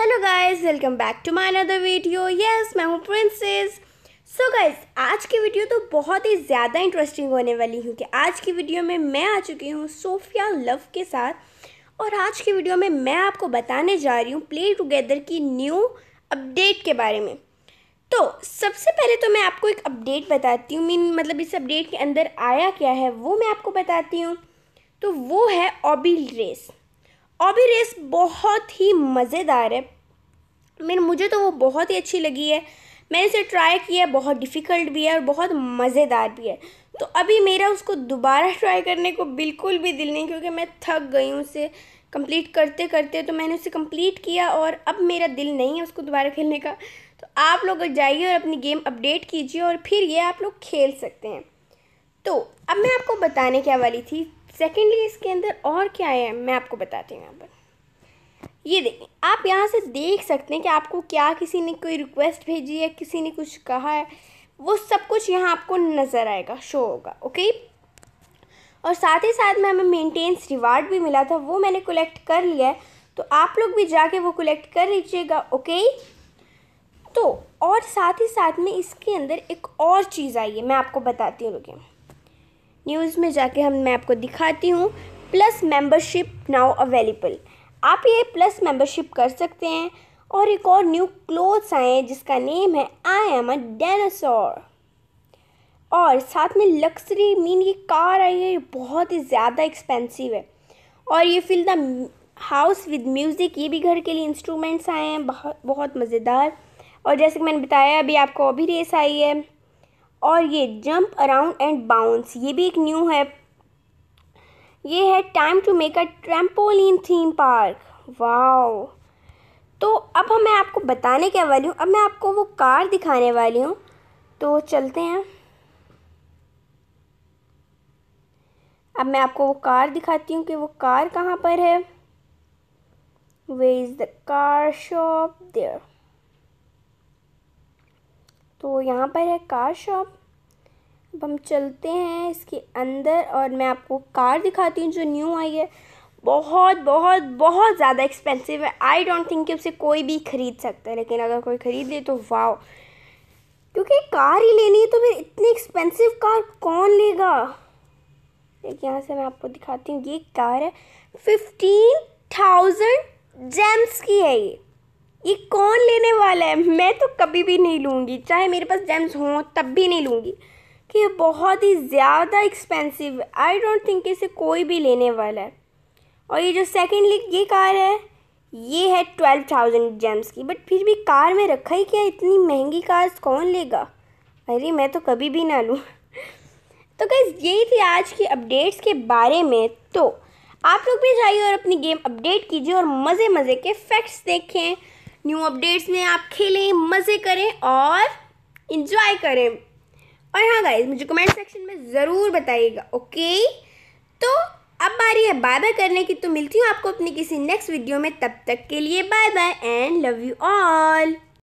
hello guys welcome back to my another video yes मैं हूँ princess so guys आज की वीडियो तो बहुत ही ज़्यादा इंटरेस्टिंग होने वाली हूँ कि आज की वीडियो में मैं आ चुकी हूँ सोफिया लव के साथ और आज की वीडियो में मैं आपको बताने जा रही हूँ प्ले टुगेदर की न्यू अपडेट के बारे में तो सबसे पहले तो मैं आपको एक अपडेट बताती हूँ मीन मतलब इस अपडेट के अंदर आया क्या है वो मैं आपको बताती हूँ तो वो है ओबी रेस ओबी रेस बहुत ही मज़ेदार है मेरे मुझे तो वो बहुत ही अच्छी लगी है मैंने इसे ट्राई किया बहुत डिफ़िकल्ट भी है और बहुत मज़ेदार भी है तो अभी मेरा उसको दोबारा ट्राई करने को बिल्कुल भी दिल नहीं क्योंकि मैं थक गई हूँ उसे कंप्लीट करते करते तो मैंने उसे कंप्लीट किया और अब मेरा दिल नहीं है उसको दोबारा खेलने का तो आप लोग जाइए और अपनी गेम अपडेट कीजिए और फिर ये आप लोग खेल सकते हैं तो अब मैं आपको बताने क्या वाली थी सेकेंडली इसके अंदर और क्या है मैं आपको बताती हूँ यहाँ पर ये देखें आप यहाँ से देख सकते हैं कि आपको क्या किसी ने कोई रिक्वेस्ट भेजी है किसी ने कुछ कहा है वो सब कुछ यहाँ आपको नज़र आएगा शो होगा ओके और साथ ही साथ में हमें मेंटेन्स रिवार्ड भी मिला था वो मैंने कलेक्ट कर लिया है तो आप लोग भी जाके वो कलेक्ट कर लीजिएगा ओके तो और साथ ही साथ में इसके अंदर एक और चीज़ आई है मैं आपको बताती हूँ रुके न्यूज़ में जाके हम मैं आपको दिखाती हूँ प्लस मेंबरशिप नाउ अवेलेबल आप ये प्लस मेंबरशिप कर सकते हैं और एक और न्यू क्लोथ्स आए हैं जिसका नेम है आई एम अ डायनासोर और साथ में लक्सरी मीन ये कार आई है ये बहुत ही ज़्यादा एक्सपेंसिव है और ये fill the house with music ये भी घर के लिए इंस्ट्रूमेंट्स आए हैं बहुत बहुत मज़ेदार और जैसे कि मैंने बताया अभी आपको अभी रेस आई है और ये जंप अराउंड एंड बाउंस ये भी एक न्यू है ये है time to make a trampoline theme park wow तो अब हमें आपको बताने क्या वाली हूँ अब मैं आपको वो कार दिखाने वाली हूँ तो चलते हैं अब मैं आपको वो कार दिखाती हूँ कि वो कार कहाँ पर है way is the car shop there तो यहाँ पर है कार शॉप अब हम चलते हैं इसके अंदर और मैं आपको कार दिखाती हूँ जो न्यू आई है बहुत बहुत बहुत ज़्यादा एक्सपेंसिव है आई डोंट थिंक कि उसे कोई भी ख़रीद सकता है लेकिन अगर कोई ख़रीद ले तो वाओ क्योंकि कार ही लेनी है तो फिर इतनी एक्सपेंसिव कार कौन लेगा एक यहाँ से मैं आपको दिखाती हूँ ये कार है फिफ्टीन थाउजेंड जेम्स की है ये ये कौन लेने वाला है मैं तो कभी भी नहीं लूँगी चाहे मेरे पास जेम्स हों तब भी नहीं लूँगी कि ये बहुत ही ज़्यादा एक्सपेंसिव है आई डोंट थिंक इसे कोई भी लेने वाला है और ये जो सेकेंड लिख ये कार है ये है ट्वेल्व थाउजेंड जेम्स की बट फिर भी कार में रखा ही क्या इतनी महंगी कार कौन लेगा अरे मैं तो कभी भी ना लूँ तो कैस यही थी आज की अपडेट्स के बारे में तो आप लोग भी जाइए और अपनी गेम अपडेट कीजिए और मज़े मज़े के फैक्ट्स देखें न्यू अपडेट्स में आप खेलें मज़े करें और इन्जॉय करें और हाँ गाइज मुझे कमेंट सेक्शन में ज़रूर बताइएगा ओके तो अब बारी है बाय बाय करने की तो मिलती हूँ आपको अपनी किसी नेक्स्ट वीडियो में तब तक के लिए bye bye and love you all